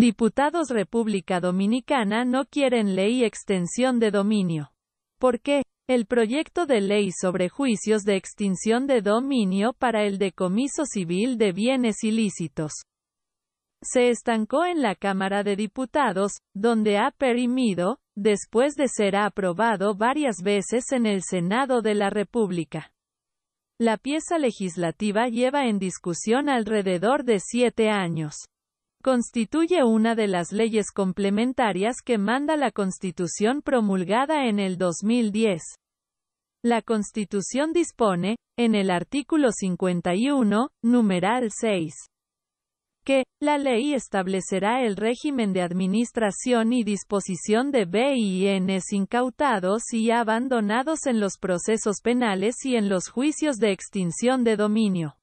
Diputados República Dominicana no quieren ley extensión de dominio. ¿Por qué? El proyecto de ley sobre juicios de extinción de dominio para el decomiso civil de bienes ilícitos se estancó en la Cámara de Diputados, donde ha perimido, después de ser aprobado varias veces en el Senado de la República. La pieza legislativa lleva en discusión alrededor de siete años constituye una de las leyes complementarias que manda la Constitución promulgada en el 2010. La Constitución dispone, en el artículo 51, numeral 6, que, la ley establecerá el régimen de administración y disposición de BINs incautados y abandonados en los procesos penales y en los juicios de extinción de dominio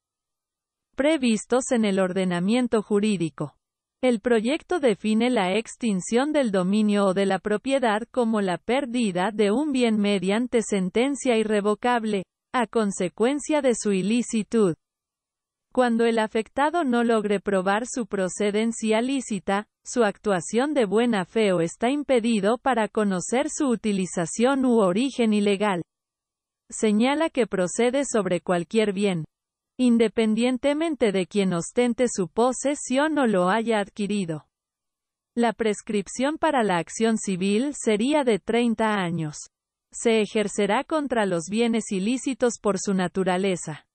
previstos en el ordenamiento jurídico. El proyecto define la extinción del dominio o de la propiedad como la pérdida de un bien mediante sentencia irrevocable, a consecuencia de su ilicitud. Cuando el afectado no logre probar su procedencia lícita, su actuación de buena fe o está impedido para conocer su utilización u origen ilegal. Señala que procede sobre cualquier bien, independientemente de quien ostente su posesión o lo haya adquirido. La prescripción para la acción civil sería de 30 años. Se ejercerá contra los bienes ilícitos por su naturaleza,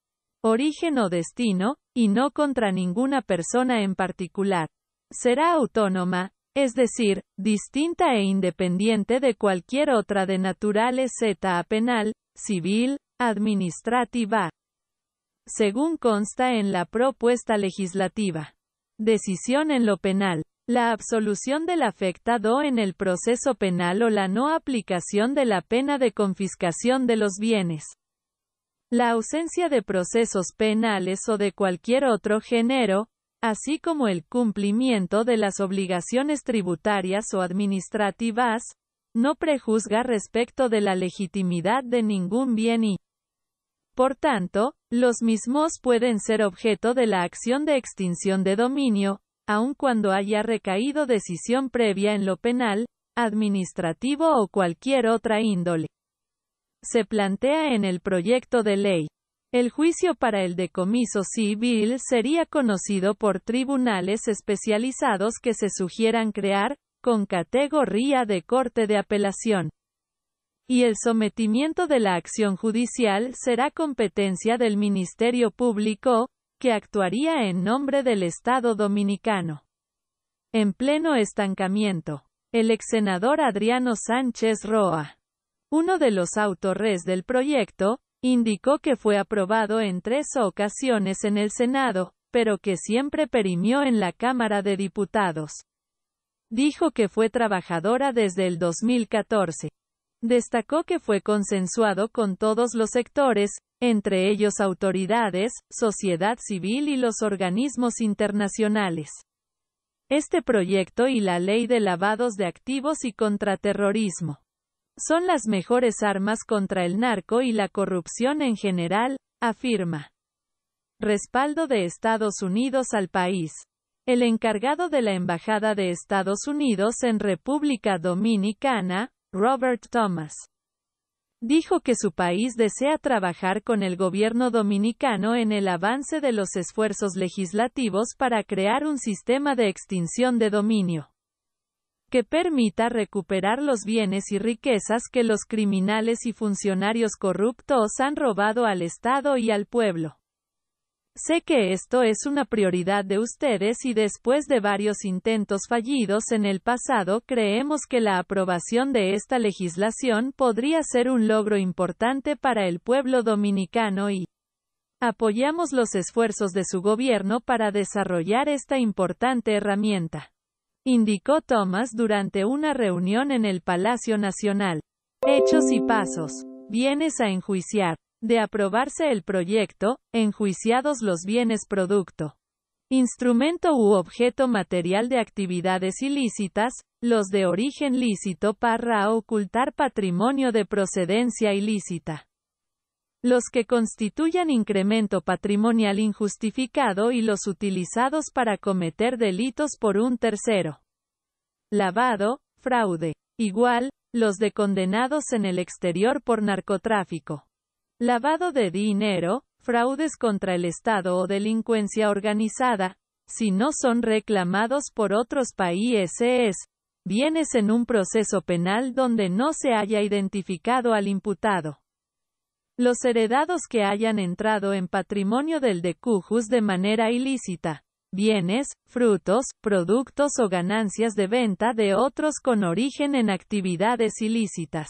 origen o destino, y no contra ninguna persona en particular. Será autónoma, es decir, distinta e independiente de cualquier otra de naturaleza penal, civil, administrativa, según consta en la propuesta legislativa. Decisión en lo penal. La absolución del afectado en el proceso penal o la no aplicación de la pena de confiscación de los bienes. La ausencia de procesos penales o de cualquier otro género, así como el cumplimiento de las obligaciones tributarias o administrativas, no prejuzga respecto de la legitimidad de ningún bien y por tanto, los mismos pueden ser objeto de la acción de extinción de dominio, aun cuando haya recaído decisión previa en lo penal, administrativo o cualquier otra índole. Se plantea en el proyecto de ley. El juicio para el decomiso civil sería conocido por tribunales especializados que se sugieran crear, con categoría de corte de apelación y el sometimiento de la acción judicial será competencia del Ministerio Público, que actuaría en nombre del Estado dominicano. En pleno estancamiento, el exsenador Adriano Sánchez Roa, uno de los autores del proyecto, indicó que fue aprobado en tres ocasiones en el Senado, pero que siempre perimió en la Cámara de Diputados. Dijo que fue trabajadora desde el 2014. Destacó que fue consensuado con todos los sectores, entre ellos autoridades, sociedad civil y los organismos internacionales. Este proyecto y la ley de lavados de activos y contraterrorismo son las mejores armas contra el narco y la corrupción en general, afirma. Respaldo de Estados Unidos al país. El encargado de la Embajada de Estados Unidos en República Dominicana, Robert Thomas, dijo que su país desea trabajar con el gobierno dominicano en el avance de los esfuerzos legislativos para crear un sistema de extinción de dominio que permita recuperar los bienes y riquezas que los criminales y funcionarios corruptos han robado al Estado y al pueblo. Sé que esto es una prioridad de ustedes y después de varios intentos fallidos en el pasado creemos que la aprobación de esta legislación podría ser un logro importante para el pueblo dominicano y apoyamos los esfuerzos de su gobierno para desarrollar esta importante herramienta. Indicó Thomas durante una reunión en el Palacio Nacional. Hechos y pasos. Vienes a enjuiciar. De aprobarse el proyecto, enjuiciados los bienes producto, instrumento u objeto material de actividades ilícitas, los de origen lícito para ocultar patrimonio de procedencia ilícita. Los que constituyan incremento patrimonial injustificado y los utilizados para cometer delitos por un tercero. Lavado, fraude. Igual, los de condenados en el exterior por narcotráfico lavado de dinero, fraudes contra el Estado o delincuencia organizada, si no son reclamados por otros países, bienes en un proceso penal donde no se haya identificado al imputado. Los heredados que hayan entrado en patrimonio del decujus de manera ilícita, bienes, frutos, productos o ganancias de venta de otros con origen en actividades ilícitas.